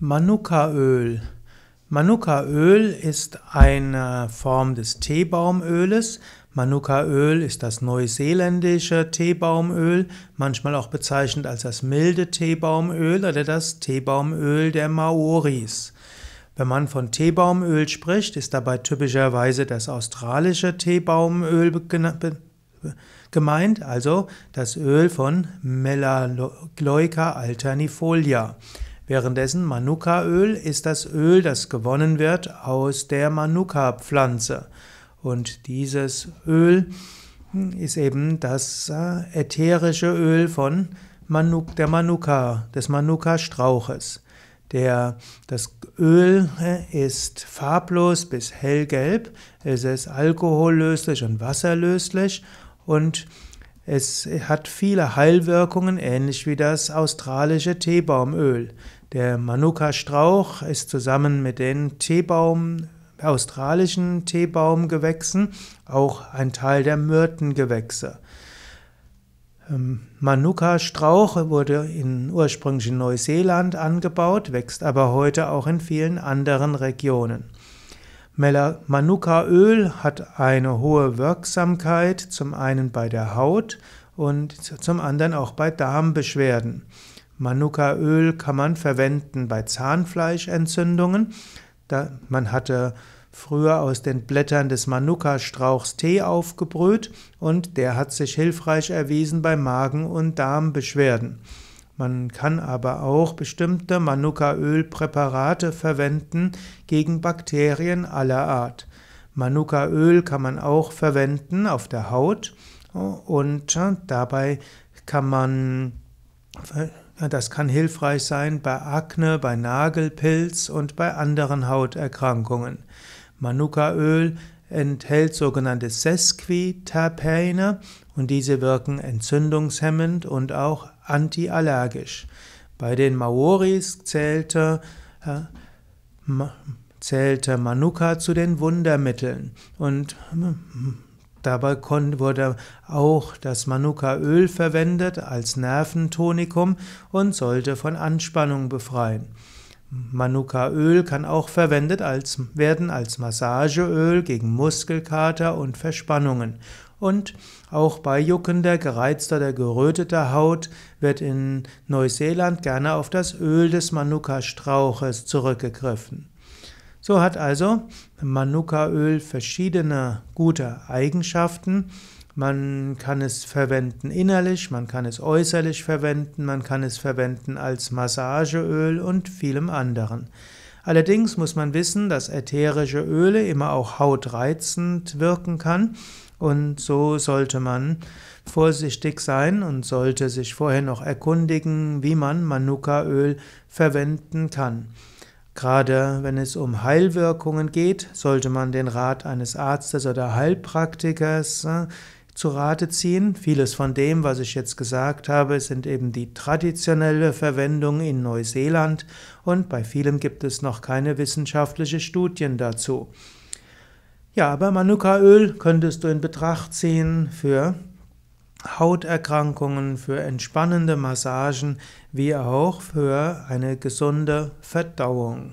Manukaöl. Manukaöl ist eine Form des Teebaumöles. Manukaöl ist das neuseeländische Teebaumöl, manchmal auch bezeichnet als das milde Teebaumöl oder das Teebaumöl der Maoris. Wenn man von Teebaumöl spricht, ist dabei typischerweise das australische Teebaumöl gemeint, also das Öl von Melaleuca alternifolia. Währenddessen Manukaöl ist das Öl, das gewonnen wird aus der Manuka-Pflanze. Und dieses Öl ist eben das äh, ätherische Öl von Manuk, der Manuka, des Manuka-Strauches. Der, das Öl äh, ist farblos bis hellgelb, es ist alkohollöslich und wasserlöslich und es hat viele Heilwirkungen, ähnlich wie das australische Teebaumöl. Der Manuka-Strauch ist zusammen mit den Teebaum, australischen Teebaumgewächsen auch ein Teil der Myrtengewächse. Ähm, Manuka-Strauch wurde in, ursprünglich Neuseeland angebaut, wächst aber heute auch in vielen anderen Regionen. Manuka-Öl hat eine hohe Wirksamkeit, zum einen bei der Haut und zum anderen auch bei Darmbeschwerden. Manukaöl kann man verwenden bei Zahnfleischentzündungen. Da, man hatte früher aus den Blättern des Manuka-Strauchs Tee aufgebrüht und der hat sich hilfreich erwiesen bei Magen- und Darmbeschwerden. Man kann aber auch bestimmte Manuka-Ölpräparate verwenden gegen Bakterien aller Art. Manuka-Öl kann man auch verwenden auf der Haut und äh, dabei kann man das kann hilfreich sein bei Akne, bei Nagelpilz und bei anderen Hauterkrankungen. Manukaöl enthält sogenannte Sesquiterpene und diese wirken entzündungshemmend und auch antiallergisch. Bei den Maoris zählte, äh, ma, zählte Manuka zu den Wundermitteln und hm, hm, Dabei wurde auch das Manuka-Öl verwendet als Nerventonikum und sollte von Anspannung befreien. Manuka-Öl kann auch verwendet als, werden als Massageöl gegen Muskelkater und Verspannungen. Und auch bei juckender, gereizter oder geröteter Haut wird in Neuseeland gerne auf das Öl des Manuka-Strauches zurückgegriffen. So hat also Manukaöl verschiedene gute Eigenschaften. Man kann es verwenden innerlich, man kann es äußerlich verwenden, man kann es verwenden als Massageöl und vielem anderen. Allerdings muss man wissen, dass ätherische Öle immer auch hautreizend wirken kann und so sollte man vorsichtig sein und sollte sich vorher noch erkundigen, wie man Manukaöl verwenden kann. Gerade wenn es um Heilwirkungen geht, sollte man den Rat eines Arztes oder Heilpraktikers äh, zu Rate ziehen. Vieles von dem, was ich jetzt gesagt habe, sind eben die traditionelle Verwendung in Neuseeland und bei vielem gibt es noch keine wissenschaftlichen Studien dazu. Ja, aber Manukaöl könntest du in Betracht ziehen für Hauterkrankungen, für entspannende Massagen, wie auch für eine gesunde Verdauung.